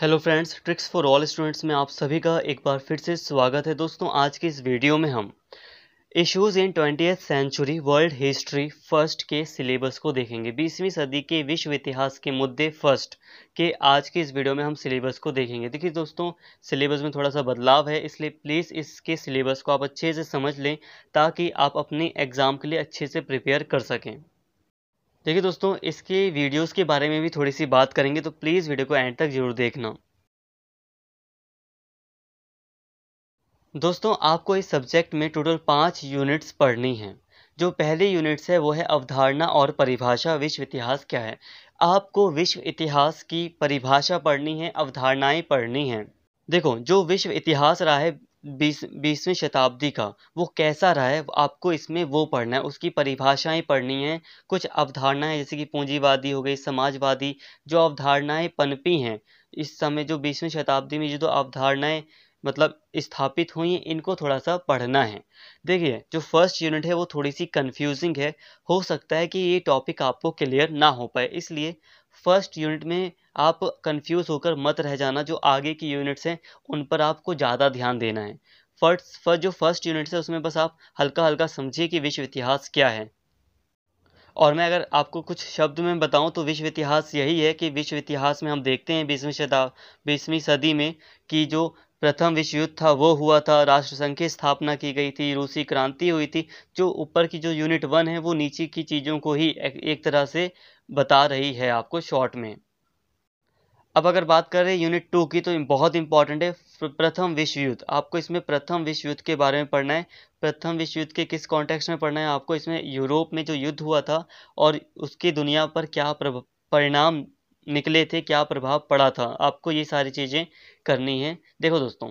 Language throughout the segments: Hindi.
hello friends tricks for all students में आप सभी का एक बार फिर से स्वागत है दोस्तों आज के इस वीडियो में हम issues in twenty century world history first के सिलेबस को देखेंगे बीसवीं सदी के विश्व इतिहास के मुद्दे फर्स्ट के आज के इस वीडियो में हम सिलेबस को देखेंगे देखिए दोस्तों सिलेबस में थोड़ा सा बदलाव है इसलिए प्लीज़ इसके सिलेबस को आप अच्छे से समझ लें ताकि आप अपने एग्ज़ाम के लिए अच्छे से प्रिपेयर कर सकें देखिए दोस्तों इसके वीडियोस के बारे में भी थोड़ी सी बात करेंगे तो प्लीज़ वीडियो को एंड तक ज़रूर देखना दोस्तों आपको इस सब्जेक्ट में टोटल पाँच यूनिट्स पढ़नी हैं जो पहले यूनिट्स है वो है अवधारणा और परिभाषा विश्व इतिहास क्या है आपको विश्व इतिहास की परिभाषा पढ़नी है अवधारणाएं पढ़नी हैं देखो जो विश्व इतिहास रहा है बीस बीसवीं शताब्दी का वो कैसा रहा है आपको इसमें वो पढ़ना है उसकी परिभाषाएं पढ़नी हैं कुछ अवधारणाएं जैसे कि पूंजीवादी हो गई समाजवादी जो अवधारणाएं पनपी हैं इस समय जो बीसवीं शताब्दी में जो तो अवधारणाएं मतलब स्थापित हुई हैं इनको थोड़ा सा पढ़ना है देखिए जो फर्स्ट यूनिट है वो थोड़ी सी कंफ्यूजिंग है हो सकता है कि ये टॉपिक आपको क्लियर ना हो पाए इसलिए फर्स्ट यूनिट में आप कंफ्यूज होकर मत रह जाना जो आगे की यूनिट्स हैं उन पर आपको ज़्यादा ध्यान देना है फर्स्ट फर्स्ट जो फर्स्ट यूनिट्स है उसमें बस आप हल्का हल्का समझिए कि विश्व इतिहास क्या है और मैं अगर आपको कुछ शब्द में बताऊं तो विश्व इतिहास यही है कि विश्व इतिहास में हम देखते हैं बीसवीं शता बीसवीं सदी में कि जो प्रथम विश्व युद्ध था वो हुआ था राष्ट्रसंघ की स्थापना की गई थी रूसी क्रांति हुई थी जो ऊपर की जो यूनिट वन है वो नीचे की चीज़ों को ही एक तरह से बता रही है आपको शॉर्ट में अब अगर बात करें यूनिट टू की तो बहुत इंपॉर्टेंट है प्रथम विश्व युद्ध आपको इसमें प्रथम विश्व युद्ध के बारे में पढ़ना है प्रथम विश्व युद्ध के किस कॉन्टेक्स्ट में पढ़ना है आपको इसमें यूरोप में जो युद्ध हुआ था और उसकी दुनिया पर क्या परिणाम निकले थे क्या प्रभाव पड़ा था आपको ये सारी चीज़ें करनी है देखो दोस्तों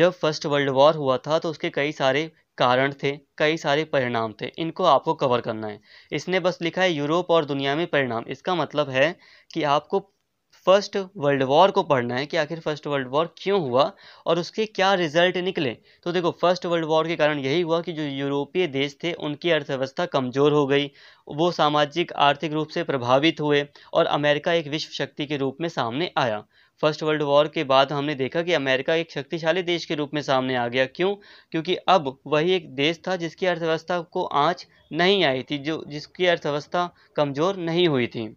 जब फर्स्ट वर्ल्ड वॉर हुआ था तो उसके कई सारे कारण थे कई सारे परिणाम थे इनको आपको कवर करना है इसने बस लिखा है यूरोप और दुनिया में परिणाम इसका मतलब है कि आपको फर्स्ट वर्ल्ड वॉर को पढ़ना है कि आखिर फर्स्ट वर्ल्ड वॉर क्यों हुआ और उसके क्या रिजल्ट निकले तो देखो फर्स्ट वर्ल्ड वॉर के कारण यही हुआ कि जो यूरोपीय देश थे उनकी अर्थव्यवस्था कमज़ोर हो गई वो सामाजिक आर्थिक रूप से प्रभावित हुए और अमेरिका एक विश्व शक्ति के रूप में सामने आया फर्स्ट वर्ल्ड वॉर के बाद हमने देखा कि अमेरिका एक शक्तिशाली देश के रूप में सामने आ गया क्यों क्योंकि अब वही एक देश था जिसकी अर्थव्यवस्था को आँच नहीं आई थी जो जिसकी अर्थव्यवस्था कमज़ोर नहीं हुई थी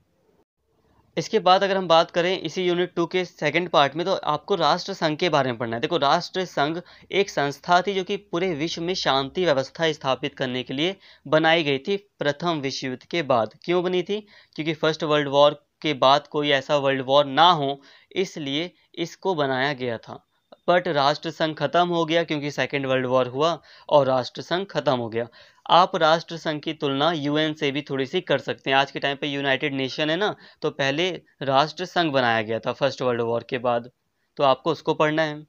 इसके बाद अगर हम बात करें इसी यूनिट टू के सेकंड पार्ट में तो आपको राष्ट्र संघ के बारे में पढ़ना है देखो राष्ट्र संघ एक संस्था थी जो कि पूरे विश्व में शांति व्यवस्था स्थापित करने के लिए बनाई गई थी प्रथम विश्व युद्ध के बाद क्यों बनी थी क्योंकि फर्स्ट वर्ल्ड वॉर के बाद कोई ऐसा वर्ल्ड वॉर ना हो इसलिए इसको बनाया गया था बट राष्ट्र संघ खत्म हो गया क्योंकि सेकेंड वर्ल्ड वॉर हुआ और राष्ट्र संघ खत्म हो गया आप राष्ट्र संघ की तुलना यूएन से भी थोड़ी सी कर सकते हैं आज के टाइम पे यूनाइटेड नेशन है ना तो पहले राष्ट्र संघ बनाया गया था फर्स्ट वर्ल्ड वॉर के बाद तो आपको उसको पढ़ना है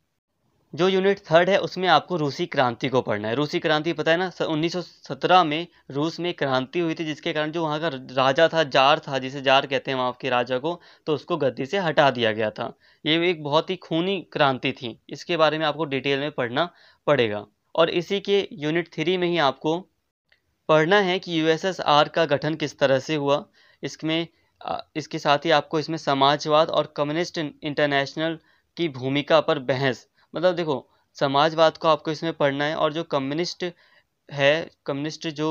जो यूनिट थर्ड है उसमें आपको रूसी क्रांति को पढ़ना है रूसी क्रांति पता है ना 1917 में रूस में क्रांति हुई थी जिसके कारण जो वहाँ का राजा था जार था जिसे जार कहते हैं वहाँ के राजा को तो उसको गद्दी से हटा दिया गया था ये एक बहुत ही खूनी क्रांति थी इसके बारे में आपको डिटेल में पढ़ना पड़ेगा और इसी के यूनिट थ्री में ही आपको पढ़ना है कि यू का गठन किस तरह से हुआ इसमें इसके साथ ही आपको इसमें समाजवाद और कम्युनिस्ट इंटरनेशनल की भूमिका पर बहस मतलब देखो समाजवाद को आपको इसमें पढ़ना है और जो कम्युनिस्ट है कम्युनिस्ट जो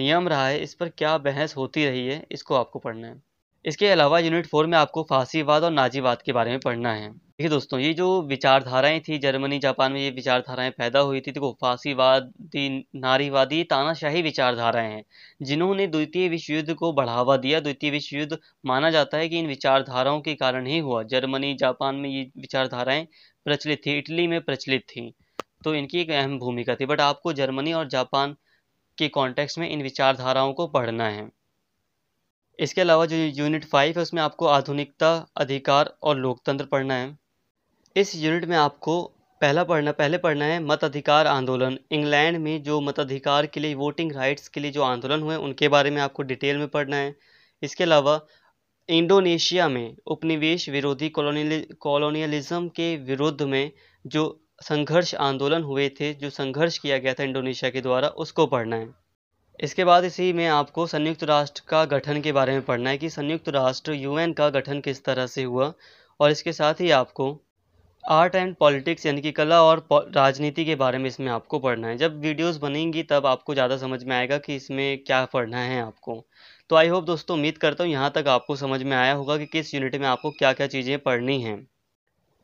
नियम रहा है इस पर क्या बहस होती रही है इसको आपको पढ़ना है इसके अलावा यूनिट फोर में आपको फांसीवाद और नाजीवाद के बारे में पढ़ना है देखिए दोस्तों ये जो विचारधाराएं थी जर्मनी जापान में ये विचारधाराएं पैदा हुई थी देखो फांसीवादी नारीवादी तानाशाही विचारधाराएं हैं जिन्होंने द्वितीय विश्व युद्ध को बढ़ावा दिया द्वितीय विश्व युद्ध माना जाता है कि इन विचारधाराओं के कारण ही हुआ जर्मनी जापान में ये विचारधाराएं प्रचलित थी इटली में प्रचलित थी तो इनकी एक अहम भूमिका थी बट आपको जर्मनी और जापान के कॉन्टेक्स्ट में इन विचारधाराओं को पढ़ना है इसके अलावा जो यूनिट फाइव है उसमें आपको आधुनिकता अधिकार और लोकतंत्र पढ़ना है इस यूनिट में आपको पहला पढ़ना पहले पढ़ना है मताधिकार आंदोलन इंग्लैंड में जो मताधिकार के लिए वोटिंग राइट्स के लिए जो आंदोलन हुए उनके बारे में आपको डिटेल में पढ़ना है इसके अलावा इंडोनेशिया में उपनिवेश विरोधी कॉलोनियलिज्म के विरुद्ध में जो संघर्ष आंदोलन हुए थे जो संघर्ष किया गया था इंडोनेशिया के द्वारा उसको पढ़ना है इसके बाद इसी में आपको संयुक्त राष्ट्र का गठन के बारे में पढ़ना है कि संयुक्त राष्ट्र यूएन का गठन किस तरह से हुआ और इसके साथ ही आपको आर्ट एंड पॉलिटिक्स यानी कि कला और राजनीति के बारे में इसमें आपको पढ़ना है जब वीडियोस बनेंगी तब आपको ज़्यादा समझ में आएगा कि इसमें क्या पढ़ना है आपको तो आई होप दोस्तों उम्मीद करता हूँ यहाँ तक आपको समझ में आया होगा कि किस यूनिट में आपको क्या क्या चीज़ें पढ़नी हैं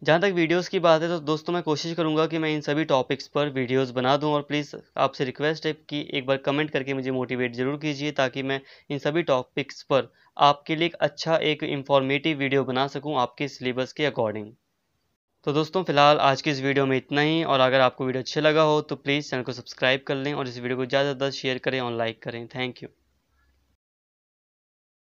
जहाँ तक वीडियोस की बात है तो दोस्तों मैं कोशिश करूँगा कि मैं इन सभी टॉपिक्स पर वीडियोस बना दूँ और प्लीज़ आपसे रिक्वेस्ट है कि एक बार कमेंट करके मुझे मोटिवेट ज़रूर कीजिए ताकि मैं इन सभी टॉपिक्स पर आपके लिए एक अच्छा एक इन्फॉर्मेटिव वीडियो बना सकूँ आपके सिलेबस के अकॉर्डिंग तो दोस्तों फिलहाल आज की इस वीडियो में इतना ही और अगर आपको वीडियो अच्छा लगा हो तो प्लीज़ चैनल को सब्सक्राइब कर लें और इस वीडियो को ज़्यादा से ज़्यादा शेयर करें और लाइक करें थैंक यू